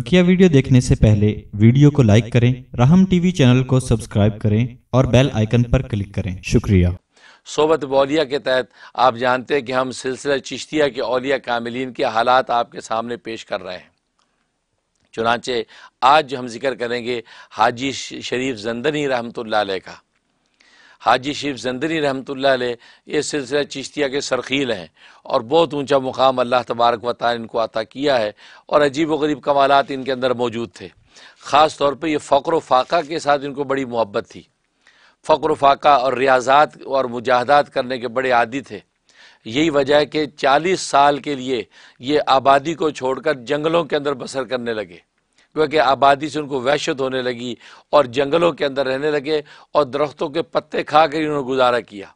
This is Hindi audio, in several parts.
बकिया वीडियो देखने से पहले वीडियो को लाइक करें राहम टीवी चैनल को सब्सक्राइब करें और बेल आइकन पर क्लिक करें शुक्रिया सोबत बौलिया के तहत आप जानते हैं कि हम सिलसिला चिश्तिया के औलिया कामिलीन के हालात आपके सामने पेश कर रहे हैं चुनाचे आज हम जिक्र करेंगे हाजी शरीफ जंदनी रहमत का हाजी शिफ जंदरी रहमत ये सिलसिला चिश्तिया के सरखील हैं और बहुत ऊँचा मुकाम अल्लाह तबारक वाल इनको अता किया है और अजीब व गरीब कमालत इनके अंदर मौजूद थे ख़ास तौर पर यह फ़क्र फ़ाका के साथ इनको बड़ी मोहब्बत थी फ़्र फ़ाका और रियाजात और मुजाहदात करने के बड़े आदि थे यही वजह है कि चालीस साल के लिए ये आबादी को छोड़कर जंगलों के अंदर बसर करने लगे क्योंकि आबादी से उनको वहशत होने लगी और जंगलों के अंदर रहने लगे और दरख्तों के पत्ते खा कर इन्होंने गुजारा किया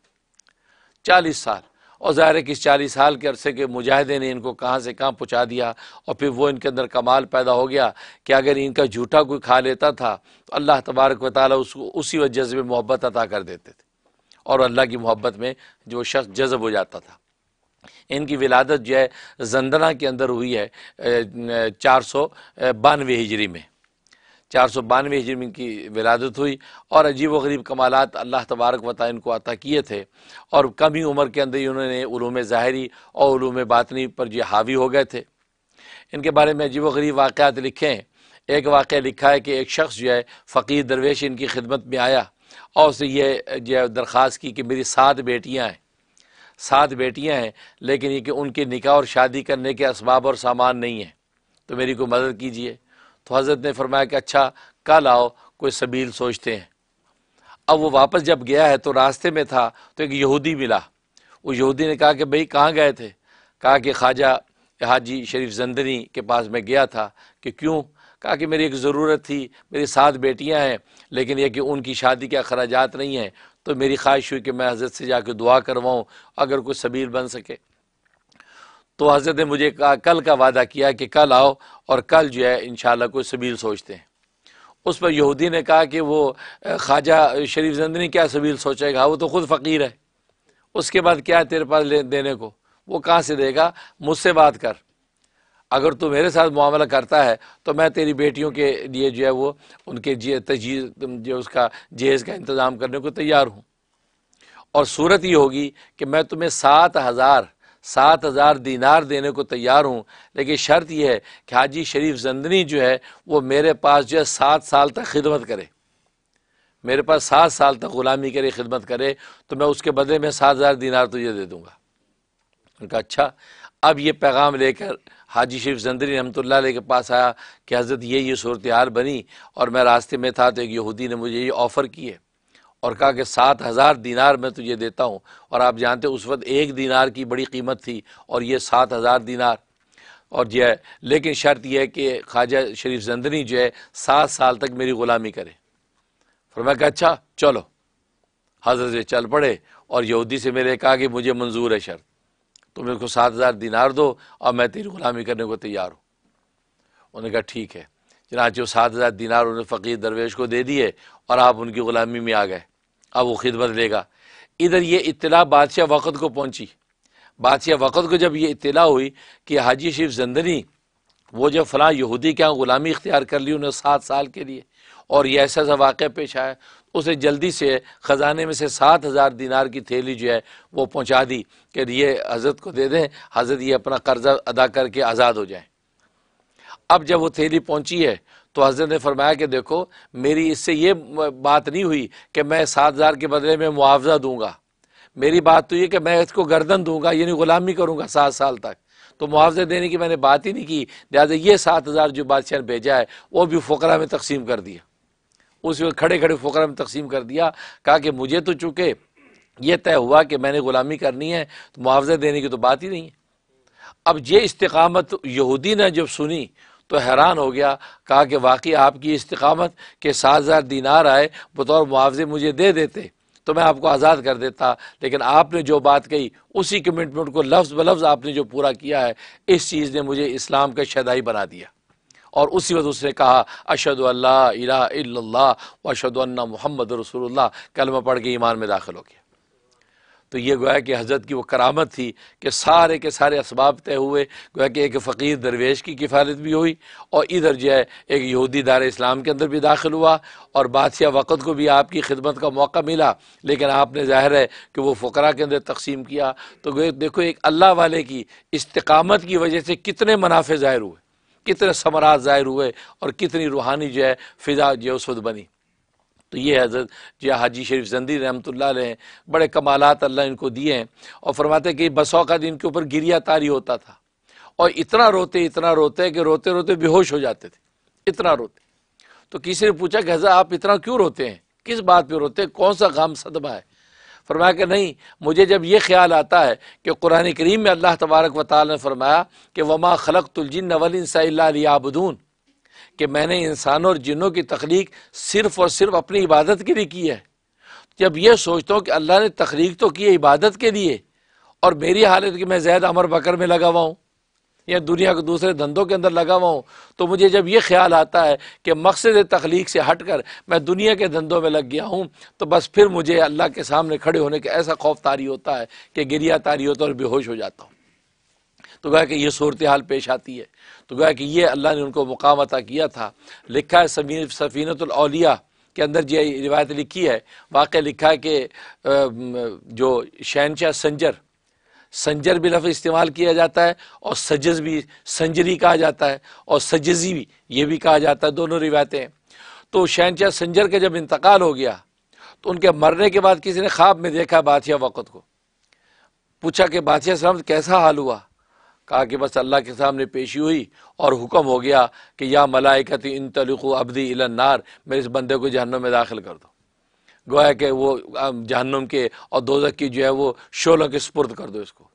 चालीस साल और ज़ाहिर है कि इस चालीस साल के अरसे के मुजाहिदे ने इनको कहाँ से कहाँ पहुँचा दिया और फिर वो इनके अंदर कमाल पैदा हो गया कि अगर इनका झूठा कोई खा लेता था तो अल्लाह तबारक व ताली उसको उसी वजह से मोहब्बत अता कर देते थे और अल्लाह की मोहब्बत में जो शख्स जज्ब हो जाता था इनकी विलादत जो है जंदना के अंदर हुई है चार सौ बानवे हिजरी में चार सौ बानवे हिजरी में इनकी विलादत हुई और अजीब व गरीब कमालत अल्लाह तबारक वाली इनको अता किए थे और कम ही उम्र के अंदर ही उन्होंने उलूम ज़ाहरी और ूम बातनी पर जो हावी हो गए थे इनके बारे में अजीब व गरीब वाक़ात लिखे हैं एक वाक़ लिखा है कि एक शख्स जो है फ़कीर दरवेश इनकी खिदमत में आया और उसने ये जो है दरख्वास्त की कि मेरी सात बेटियाँ हैं सात बेटियां हैं लेकिन ये कि उनके निकाह और शादी करने के असबाब और सामान नहीं है तो मेरी कोई मदद कीजिए तो हज़रत ने फरमाया कि अच्छा कल आओ कोई सबील सोचते हैं अब वो वापस जब गया है तो रास्ते में था तो एक यहूदी मिला वो यहूदी ने कहा कि भाई कहाँ गए थे कहा कि ख्वाजा हाजी शरीफ जंदनी के पास मैं गया था कि क्यों कहा कि मेरी एक ज़रूरत थी मेरी सात बेटियां हैं लेकिन यह कि उनकी शादी के अखराज नहीं हैं तो मेरी ख्वाहिश हुई कि मैं हज़रत से जाके दुआ करवाऊँ अगर कोई सबील बन सके तो हज़रत ने मुझे कहा कल का वादा किया कि कल आओ और कल जो है इन कोई सबील सोचते हैं उस पर यहूदी ने कहा कि वो ख्वाजा शरीफ जंदनी क्या सबील सोचेगा वो तो ख़ुद फ़कीर है उसके बाद क्या है तेरे पास ले देने को वो कहाँ से देगा मुझसे बात कर अगर तू मेरे साथ मामला करता है तो मैं तेरी बेटियों के लिए जो है वो उनके तजी जो उसका जहेज़ का इंतज़ाम करने को तैयार हूँ और सूरत ये होगी कि मैं तुम्हें सात हज़ार सात हज़ार दीनार देने को तैयार हूँ लेकिन शर्त यह है कि हाजी शरीफ जंदनी जो है वो मेरे पास जो है सात साल तक खिदमत करे मेरे पास सात साल तक ग़ुलामी करे खिदमत करे तो मैं उसके बदले में सात हज़ार दीनार तुझे दे दूँगा उनका अच्छा अब ये पैगाम लेकर हाजी शरीफ जंदरी रमतुल्ला के पास आया कि हज़रत ये ये सूरत हाल बनी और मैं रास्ते में था तो एक यहूदी ने मुझे ये ऑफ़र किए और कहा कि सात हज़ार दिनार मैं तुझे देता हूँ और आप जानते उस वक्त एक दीनार की बड़ी कीमत थी और ये सात हज़ार दिनार और जो है लेकिन शर्त यह है कि ख्वाजा शरीफ जंदनी जो है सात साल तक मेरी ग़ुलामी करे फिर मैं कहा अच्छा चलो हजरत चल पड़े और यहूदी से मेरे कहा कि मुझे मंजूर है शर्त तो मेरे को सात हज़ार दिनार दो और मैं तेरी गुलामी करने को तैयार हूँ उन्होंने कहा ठीक है चनाचे वो सात हज़ार दिनार उन्होंने फ़कीर दरवेश को दे दिए और आप उनकी ग़ुलामी में आ गए अब वो खिदमत लेगा इधर ये इतला बादशाह वक़्त को पहुँची बादशाह वक़्त को जब ये इतला हुई कि हाजी शिफ जंदनी वो जब फला यहूदी के यहाँ ग़ुलामी इख्तियार कर ली उन्हें सात साल के लिए और ये ऐसा ऐसा वाक़ पेश आया उसे जल्दी से ख़जाने में से सात हज़ार दिनार की थैली जो है वो पहुँचा दी कि ये हज़रत को दे दें हज़रत ये अपना कर्ज़ा अदा करके आज़ाद हो जाए अब जब वो थैली पहुँची है तो हजरत ने फरमाया कि देखो मेरी इससे ये बात नहीं हुई कि मैं सात हज़ार के बदले में मुआवजा दूंगा मेरी बात तो ये कि मैं इसको गर्दन दूंगा यानी ग़ुलामी करूंगा सात साल तक तो मुआवजा देने की मैंने बात ही नहीं की लिहाजा ये सात हज़ार जो बादशाह ने भेजा है वो भी फ़करा में तकसीम कर दिया उस वक्त खड़े खड़े फोकर में तकसीम कर दिया कहा कि मुझे तो चूँकि ये तय हुआ कि मैंने ग़ुलामी करनी है तो मुआवजा देने की तो बात ही नहीं है अब ये इस्तकामत यहूदी ने जब सुनी तो हैरान हो गया कहा कि वाकई आपकी इस्तकामत के सात हज़ार दीनार आए बतौर मुआवजे मुझे दे देते तो मैं आपको आज़ाद कर देता लेकिन आपने जो बात कही उसी कमिटमेंट को लफ्ज़ ब लफ्ज़ आपने जो पूरा किया है इस चीज़ ने मुझे इस्लाम का शदाई बना दिया और उसी वजह उसने कहा अशद अल्लाह वशदन्ना मोहम्मद रसूल कलमा पढ़ के ईमान में दाखिल हो गया तो ये गोया कि हज़रत की वो करामत थी कि सारे के सारे इसबाब तय हुए गोया कि एक फ़कीर दरवेश की किफ़ालत भी हुई और इधर जो है एक यहूदी दार इस्लाम के अंदर भी दाखिल हुआ और बादशाह वक़्त को भी आपकी खिदमत का मौका मिला लेकिन आपने ज़ाहिर है कि वो फ़करा के अंदर तकसीम किया तो गोया देखो एक अल्लाह वाले की इस्तकामत की वजह से कितने मुनाफे ज़ाहिर हुए कितने समराज ज़ाहिर हुए और कितनी रूहानी जो है फ़िज़ा जो वक्त बनी तो ये हजरत जिया हाजी शरीफ जंदी रहमत हैं बड़े कमालत अल्लाह इनको दिए हैं और फरमाते कि का दिन के ऊपर गिरिया तारी होता था और इतना रोते इतना रोते कि रोते रोते बेहोश हो जाते थे इतना रोते तो किसी ने पूछा कि हजरत आप इतना क्यों रोते हैं किस बात पर रोते हैं कौन सा गम सदमा है फरमाया कि नहीं मुझे जब यह ख्याल आता है कि कुरान करीम में अल्लाह तबारक व ताल ने फरमाया कि वमा खलक तुलजिन वलिनसाबदून कि मैंने इंसानों और जिनों की तख्लीक सिर्फ़ और सिर्फ अपनी इबादत के लिए की है जब यह सोचता हूँ कि अल्लाह ने तख्लीक तो की है इबादत के लिए और मेरी हालत कि मैं जैद अमर बकर में लगा हुआ हूँ या दुनिया के दूसरे धंधों के अंदर लगा हुआ हूँ तो मुझे जब ये ख्याल आता है कि मकसद तख्लीक से हट कर मैं दुनिया के धंधों में लग गया हूँ तो बस फिर मुझे अल्लाह के सामने खड़े होने का ऐसा खौफ तारी होता है कि गिरिया तारी होता है और बेहोश हो जाता हूँ तो गया कि ये सूरत हाल पेश आती है तो गया कि ये अल्लाह ने उनको मुकाम अता किया था लिखा है समीर सफ़ीनतलिया के अंदर ये रिवायत लिखी है वाक़ लिखा है कि जो शहनशाह संजर संजर भी लफ्ज़ इस्तेमाल किया जाता है और सजस भी संजरी कहा जाता है और सजजी भी ये भी कहा जाता है दोनों रिवायतें तो शहनशाह संजर का जब इंतकाल हो गया तो उनके मरने के बाद किसी ने ख्वाब में देखा बाथिया वक़्त को पूछा कि बाथिया साहब कैसा हाल हुआ कहा कि बस अल्लाह के सामने पेशी हुई और हुक्म हो गया कि या मलाइकत इन तलक़ अबदी इलन्नार मेरे इस बंदे को जहन्नम में दाखिल कर दो गोया के वो जहन्नम के और दोजक की जो है वो शोलों के स्पुर्द कर दो इसको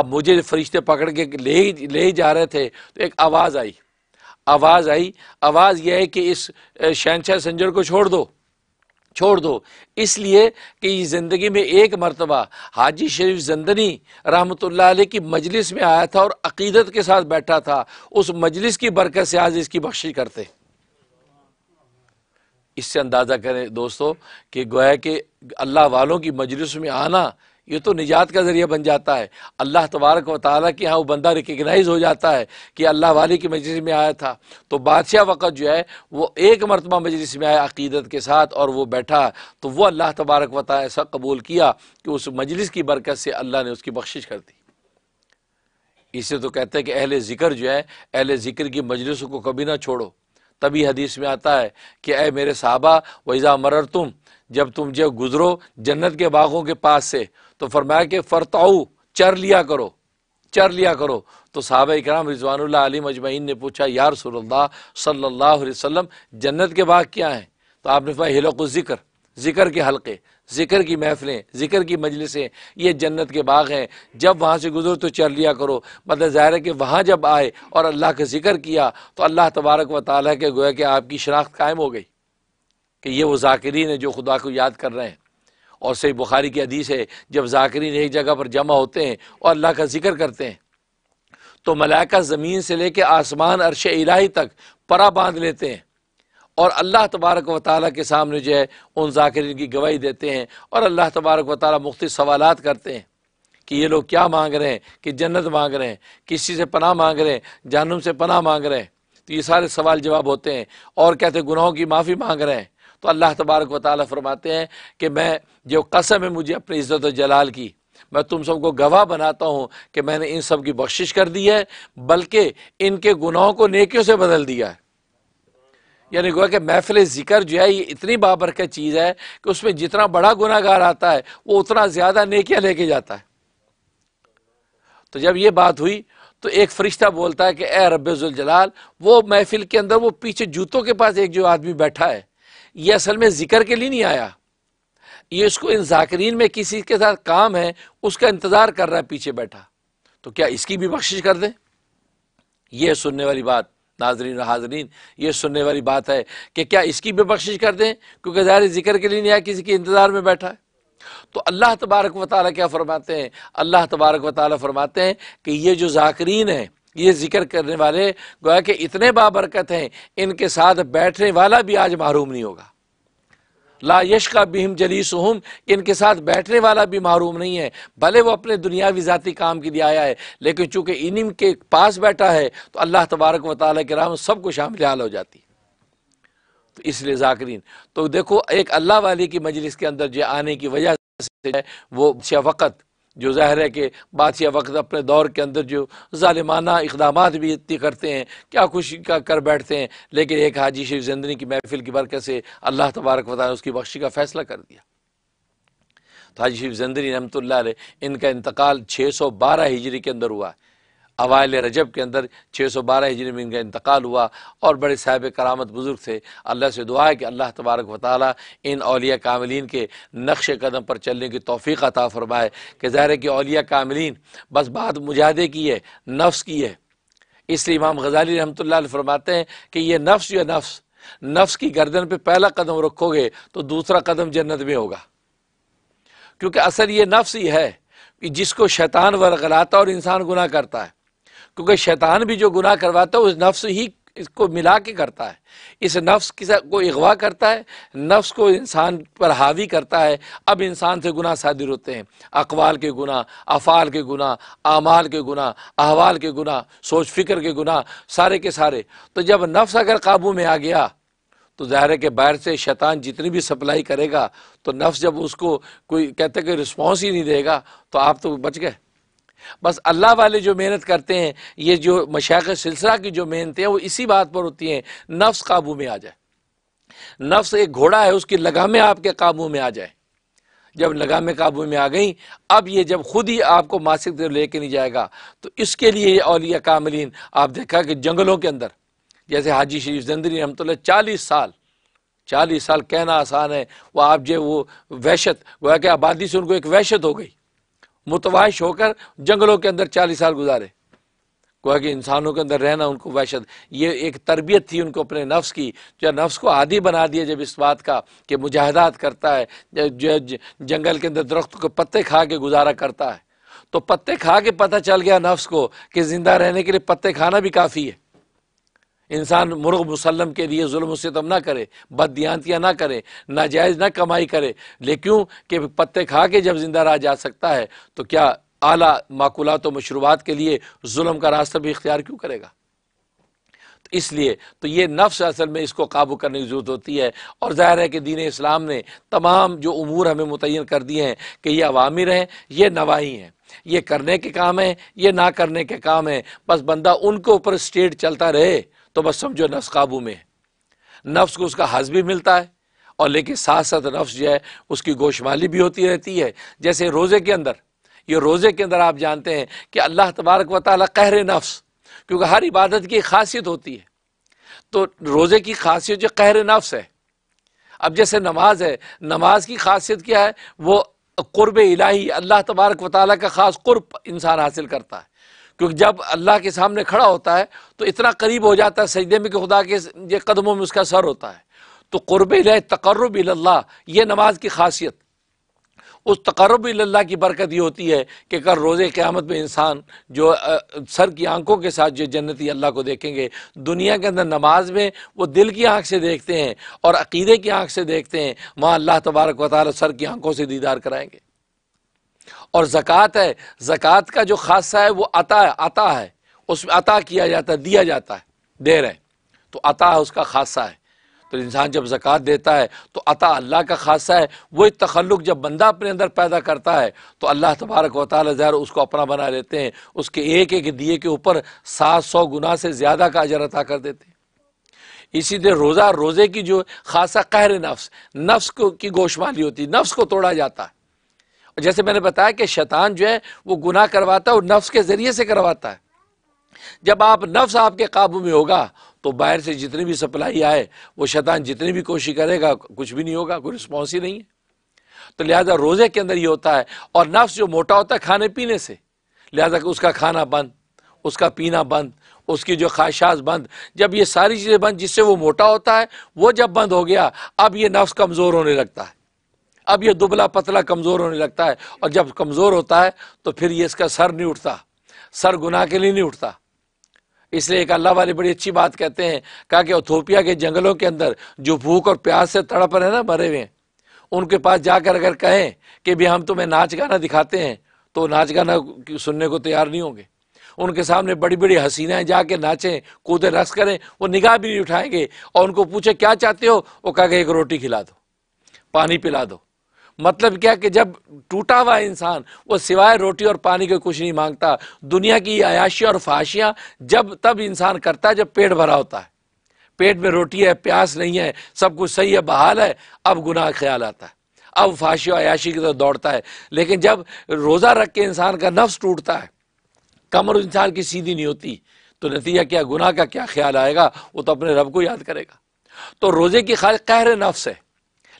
अब मुझे फरिश्ते पकड़ के ले ही ले जा रहे थे तो एक आवाज़ आई आवाज़ आई आवाज़ यह है कि इस शहनशाह संजर को छोड़ दो छोड़ दो इसलिए कि ज़िंदगी में एक मरतबा हाजी शरीफ जंदनी रहमत ला की मजलिस में आया था और अकीदत के साथ बैठा था उस मजलिस की बरकत से आज इसकी बख्शी करते इससे अंदाज़ा करें दोस्तों कि गोया के अल्लाह वालों की मजलिस में आना ये तो निजात का ज़रिया बन जाता है अल्लाह तबारक व ताली के यहाँ वो बंदा रिकगनाइज हो जाता है कि अल्लाह वाले की मजलिस में आया था तो बादशाह वक़्त जो है वो एक मरतबा मजलिस में आया अकीदत के साथ और वो बैठा तो वो अल्लाह तबारक व ताली ऐसा कबूल किया कि उस मजलिस की बरकत से अल्लाह ने उसकी बख्शिश कर दी इसे तो कहते हैं कि अहल ज़िक्र जो है अहल ज़िक्र की मजलिस को कभी ना छोड़ो तभी हदीस में आता है कि अय मेरे साहबा वज़ा मरर तुम जब तुम जब गुज़रो जन्नत के बागों के पास से तो फरमाया कि फ़रताऊ चर लिया करो चर लिया करो तो साहब कराम रिजवानुल्लाह अली ने पूछा यार सल्ला सल्ला वसम जन्नत के बाग क्या हैं तो आपने फरमाया हिलक ज़िक्र ज़िक्र के हल्के जिक्र की महफिलें जिक्र की मजलिसें ये जन्नत के बाग हैं जब वहाँ से गुजर तो चल लिया करो मतलब ज़ाहिर है कि वहाँ जब आए और अल्लाह का जिक्र किया तो अल्लाह तबारक व ताली के गोया कि आपकी शनाख्त कायम हो गई कि ये वो जाकिरीन है जो खुदा को याद कर रहे हैं और सही बुखारी की हदीस है जब जाकिरीन एक जगह पर जमा होते हैं और अल्लाह का जिक्र करते हैं तो मलाइका ज़मीन से लेकर आसमान अरश इलाही तक परा बांध लेते हैं और अल्लाह तबारक व ताल के सामने जो है उन जाकरीन की गवाही देते हैं और अल्लाह तबारक व ताली मुख्त सवालत करते हैं कि ये लोग क्या मांग रहे हैं कि जन्नत मांग रहे हैं किसी से पनाह मांग रहे हैं जानम से पनाह मांग रहे हैं तो ये सारे सवाल जवाब होते हैं और कहते हैं गुनाहों की माफ़ी मांग रहे हैं तो अल्लाह तबारक व ताल फरमाते हैं कि मैं जो कसम है मुझे अपनी इज़्ज़त जलाल की मैं तुम सबको गवाह बनाता हूँ कि मैंने इन सब की बख्शिश कर दी है बल्कि इनके गुनाहों को नेकियों से बदल दिया है यानी गोया कि महफिल ज़िक्र जो है ये इतनी बाबरकत चीज़ है कि उसमें जितना बड़ा गुनागार आता है वो उतना ज़्यादा नेकियाँ लेके जाता है तो जब ये बात हुई तो एक फरिश्ता बोलता है कि ए रबाल वो महफिल के अंदर वो पीछे जूतों के पास एक जो आदमी बैठा है ये असल में ज़िक्र के लिए नहीं आया ये उसको इन जाकरीन में किसी के साथ काम है उसका इंतज़ार कर रहा है पीछे बैठा तो क्या इसकी भी बख्शिश कर दें यह सुनने वाली बात नाजरीन हाजरीन ये सुनने वाली बात है कि क्या इसकी भी बख्शिश कर दें क्योंकि ज़ाहिर जिक्र के लिए नया किसी के इंतज़ार में बैठा है तो अल्लाह तबारक व ताली क्या फरमाते हैं अल्लाह तबारक व ताली फरमाते हैं कि ये जो जाकरीन है ये जिक्र करने वाले गोया कि इतने बाबरकत हैं इनके साथ बैठने वाला भी आज महरूम नहीं होगा ला यश का बिहम जलीस हम कि इनके साथ बैठने वाला भी महरूम नहीं है भले वो अपने दुनियावी ज़ाती काम के लिए आया है लेकिन चूंकि इनम के पास बैठा है तो अल्लाह तबारक वाल के राम सबको शामिल हाल हो जाती तो इसलिए जाकरीन तो देखो एक अल्लाह वाली की मजलिस के अंदर जो आने की वजह से वो वक़्त जो ज़ाहिर है कि बादशाह वक्त अपने दौर के अंदर जो ालिमाना इकदाम भी इतनी करते हैं क्या खुशी का कर बैठते हैं लेकिन एक हाजी शरीफ जिंदगी की महफिल की बरकत से अल्लाह तबारक वाल उसकी बख्शी का फ़ैसला कर दिया तो हाजी शरीफ जिंदगी रमतल इनका इंतकाल छः सौ बारह हिजरी के अंदर हुआ है अवायल रजब के अंदर छः सौ बारह हिजरी में इनका इंतकाल हुआ और बड़े साहब करामत बुज़ुर्ग थे अल्लाह से दुआ है कि अल्लाह तबारक वाली इन अलिया कामिलीन के नक्श कदम पर चलने की तोफ़ी अता फ़रमाए कि ज़ाहिर है कि अलिया कामिलीन बस बात मुजाहदे की है नफ्स की है इसलिए इमाम गजाली रहमत फरमाते हैं कि यह नफ्स या नफ्स नफ्स की गर्दन पर पहला कदम रखोगे तो दूसरा कदम जन्नत में होगा क्योंकि असल ये नफ्स ही है कि जिसको शैतान वर्गलाता और इंसान गुनाह करता है क्योंकि शैतान भी जो गुनाह करवाता है उस नफ्स ही इसको मिला के करता है इस नफ्स किसा को अगवा करता है नफ्स को इंसान पर हावी करता है अब इंसान से गुनाह सादिर होते हैं अकवाल के गुना अफ़ाल के गुना आमाल के गुना अहवाल के गुनाह सोच फिक्र के गुना सारे के सारे तो जब नफ्स अगर काबू में आ गया तो ज़ाहिर है कि बाहर से शैतान जितनी भी सप्लाई करेगा तो नफ्स जब उसको कोई कहते कि रिस्पॉन्स ही नहीं देगा तो आप तो बच गए बस अल्लाह वाले जो मेहनत करते हैं ये जो मशाक सिलसिला की जो मेहनतें हैं वो इसी बात पर होती हैं नफ्स काबू में आ जाए नफ्स एक घोड़ा है उसकी लगामें आपके काबू में आ जाए जब लगामें काबू में आ गई अब ये जब खुद ही आपको मासिक दर लेके नहीं जाएगा तो इसके लिए अलिया कामलिन आप देखा कि जंगलों के अंदर जैसे हाजी शरीफ जंदरी रहमत चालीस साल चालीस साल कहना आसान है वह आप जो वो वहशत वह कि आबादी से उनको एक वहशत हो गई मुतवाश होकर जंगलों के अंदर चालीस साल गुजारे गोया कि इंसानों के अंदर रहना उनको वहशत ये एक तरबियत थी उनको अपने नफ्स की जो नफ्स को आदि बना दिया जब इस बात का कि मुजाहदात करता है जो जंगल के अंदर दरख्त को पत्ते खा के गुजारा करता है तो पत्ते खा के पता चल गया नफ्स को कि ज़िंदा रहने के लिए पत्ते खाना भी काफ़ी है इंसान मुर्ग मुसलम के लिए जुल्म सितम ना करे बदियांतियाँ ना करे नाजायज़ ना कमाई करे लेकिन कि पत्ते खा के जब ज़िंदा रहा जा सकता है तो क्या आला माकूलत मशरूबात के लिए जुल्म का रास्ता भी इख्तियार क्यों करेगा तो इसलिए तो ये नफ्स असल में इसको काबू करने की ज़रूरत होती है और ज़ाहिर है कि दीन इस्लाम ने तमाम जो अमूर हमें मुतयन कर दिए हैं कि ये अवामिर हैं ये नवाही हैं ये करने के काम हैं ये ना करने के काम हैं बस बंदा उनके ऊपर स्टेट चलता रहे तो बस समझो नफ्स काबू में है नफ्स को उसका हज भी मिलता है और लेकिन साथ साथ नफ्स जो है उसकी गोशमाली भी होती रहती है जैसे रोज़े के अंदर ये रोज़े के अंदर आप जानते हैं कि अल्लाह तबारक व ताली कहर नफ्स क्योंकि हर इबादत की खासियत होती है तो रोज़े की खासियत जो कहर नफ्स है अब जैसे नमाज है नमाज की खासियत क्या है वो कुर्ब इलाही अल्लाह तबारक व ताली का ख़ास कुर्ब इंसान हासिल करता है क्योंकि जब अल्लाह के सामने खड़ा होता है तो इतना करीब हो जाता है सजदे में कि खुदा के ये कदमों में उसका सर होता है तो क़ुरब तकरब अल्लाह ये नमाज की खासियत उस तकरब अल्लाह की बरकत ये होती है कि कल रोज़े क़्यामत में इंसान जो सर की आंखों के साथ जो जन्नती अल्लाह को देखेंगे दुनिया के अंदर नमाज में वो दिल की आँख से देखते हैं और अकीदे की आँख से देखते हैं वहाँ अल्लाह तबारक वाली सर की आंखों से दीदार कराएंगे और ज़क़़त है ज़क़़त का जो खासा है वो अता है अता है उसमें अता किया जाता है दिया जाता है दे रहे तो अता है उसका खासा है तो इंसान जब ज़क़़त देता है तो अता अल्लाह का खासा है वही तखलुक जब बंदा अपने अंदर पैदा करता है तो अल्लाह तबारक व ज़ाहिर उसको अपना बना लेते हैं उसके एक एक दिए के ऊपर सात सौ गुना से ज़्यादा का अजर अता कर देते हैं इसी तरह रोज़ा रोज़े की जो खासा कहर नफ्स नफ्स को की गोशमाली होती है नफ्स को तोड़ा जाता है जैसे मैंने बताया कि शैतान जो है वो गुनाह करवाता है और नफ्स के ज़रिए से करवाता है जब आप नफ्स आपके काबू में होगा तो बाहर से जितनी भी सप्लाई आए वो शैतान जितनी भी कोशिश करेगा कुछ भी नहीं होगा कोई रिस्पॉन्स ही नहीं है तो लिहाजा रोज़े के अंदर ये होता है और नफ्स जो मोटा होता है खाने पीने से लिहाजा उसका खाना बंद उसका पीना बंद उसकी जो ख्वाहिशात बंद जब ये सारी चीज़ें बंद जिससे वो मोटा होता है वो जब बंद हो गया अब ये नफ्स कमज़ोर होने लगता है अब ये दुबला पतला कमज़ोर होने लगता है और जब कमज़ोर होता है तो फिर ये इसका सर नहीं उठता सर गुनाह के लिए नहीं उठता इसलिए एक अल्लाह वाले बड़ी अच्छी बात कहते हैं कहा कि ओथोपिया के जंगलों के अंदर जो भूख और प्यास से तड़प रहे ना भरे हुए हैं उनके पास जाकर अगर कहें कि भी हम तुम्हें नाच गाना दिखाते हैं तो नाच गाना सुनने को तैयार नहीं होंगे उनके सामने बड़ी बड़ी हसीनाएं जाके नाचें कूदे रस करें वो निगाह भी नहीं उठाएंगे और उनको पूछे क्या चाहते हो वो कहा कि एक रोटी खिला दो पानी पिला दो मतलब क्या कि जब टूटा हुआ इंसान वो सिवाय रोटी और पानी के कुछ नहीं मांगता दुनिया की आयाशियाँ और फाशियाँ जब तब इंसान करता है जब पेट भरा होता है पेट में रोटी है प्यास नहीं है सब कुछ सही है बहाल है अब गुनाह ख्याल आता है अब फाशी और अयाशी की तरफ दौड़ता है लेकिन जब रोज़ा रख के इंसान का नफ्स टूटता है कमर इंसान की सीधी नहीं होती तो नतीजा क्या गुनाह का क्या ख्याल आएगा वो तो अपने रब को याद करेगा तो रोज़े की खाल कहर नफ्स है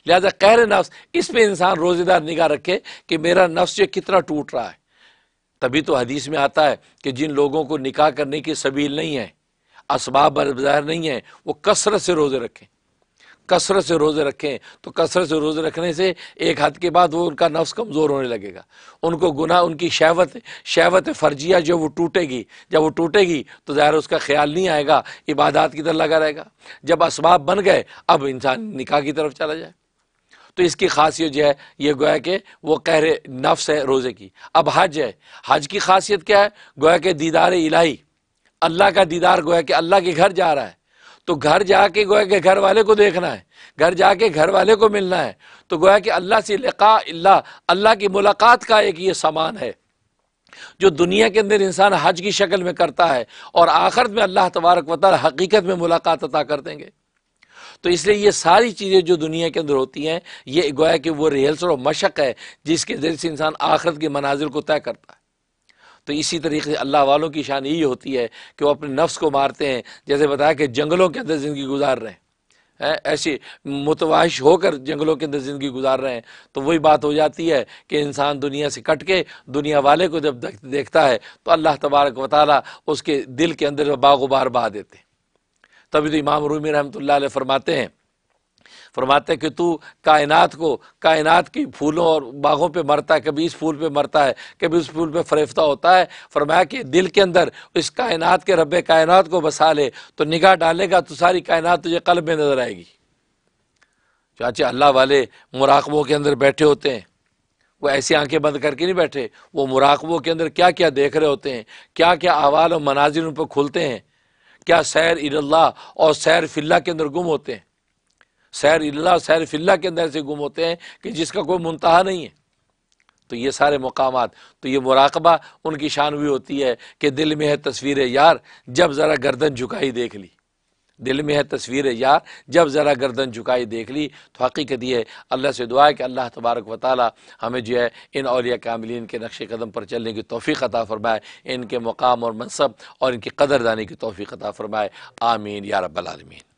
लिहाजा कहर नफ्स इस पर इंसान रोज़ेदार निगाह रखे कि मेरा नफ्स ये कितना टूट रहा है तभी तो हदीस में आता है कि जिन लोगों को निकाह करने की सबील नहीं है इसबाब बरबार नहीं है वो कसरत से रोज़े रखें कसरत से रोज़े रखें तो कसरत से रोज़े रखने से एक हद के बाद वो उनका नफ्स कमज़ोर होने लगेगा उनको गुना उनकी शहवत शहवत फ़र्जिया जो वो टूटेगी जब वो टूटेगी तो ज़ाहिर उसका ख्याल नहीं आएगा इबादत की तरफ लगा रहेगा जब इसबाब बन गए अब इंसान निकाह की तरफ चला जाए तो इसकी खासियत जो है ये गोया के वो कहरे नफ्स है रोज़े की अब हज है हज की खासियत क्या है गोया के दीदार इलाही अल्लाह का दीदार गोया के अल्लाह के घर जा रहा है तो घर जाके गोया के घर वाले को देखना है घर जाके घर वाले को मिलना है तो गोया कि अल्लाह से लका अल्लाह अल्लाह की मुलाकात का एक ये सामान है जो दुनिया के अंदर इंसान हज की शक्ल में करता है और आखिरत में अल्लाह तबारक वाल हकीकत में मुलाकात अता कर देंगे तो इसलिए ये सारी चीज़ें जो दुनिया के अंदर होती हैं ये गोया कि वो रिहर्सल और मशक है जिसके ज़रिए से इंसान आखरत के मनाजिर को तय करता है तो इसी तरीके से अल्लाह वालों की शान यही होती है कि वो अपने नफ्स को मारते हैं जैसे बताया कि जंगलों के अंदर ज़िंदगी गुजार रहे हैं ऐसे मुतवाश होकर जंगलों के अंदर ज़िंदगी गुजार रहे हैं तो वही बात हो जाती है कि इंसान दुनिया से कट के दुनिया वाले को जब देखता है तो अल्लाह तबारक वाली उसके दिल के अंदर बागुबार बहा देते हैं तभी तो इमाम रूमी रहमत फरमाते हैं फरमाते कि तू कायनात को कायनात की फूलों और बाघों पे मरता है कभी इस फूल पे मरता है कभी उस फूल पे फरेफ्ता होता है फरमाया कि दिल के अंदर इस कायनात के रब कायनात को बसा ले तो निगाह डालेगा तो सारी कायनात तुझे कल्ब में नज़र आएगी चाचे अल्लाह वाले मुराकबों के अंदर बैठे होते हैं वो ऐसी आंखें बंद करके नहीं बैठे वो मुराकबों के अंदर क्या क्या देख रहे होते हैं क्या क्या आवाज और मनाजिर उन पर खुलते हैं क्या सैर इल्ला और सैर फिल्ला के अंदर गुम होते हैं सैर इल्ला सैर फिल्ला के अंदर से गुम होते हैं कि जिसका कोई मुंतहा नहीं है तो ये सारे मकाम तो ये मुराकबा उनकी शान भी होती है कि दिल में है तस्वीर यार जब ज़रा गर्दन झुकाई देख ली दिल में है तस्वीर यार जब ज़रा गर्दन झुकाई देख ली तो हकीकत यह है अल्लाह से दुआ है कि अल्लाह तबारक व ताली हमें जो है इन अलिया कामिलीन के नक्श कदम पर चलने की तोफ़ी अता फ़रमाए इनके मकाम और मनसब और इनकी कदरदानी की तोफ़ी अता फ़रमाए आमीन या रबालमीन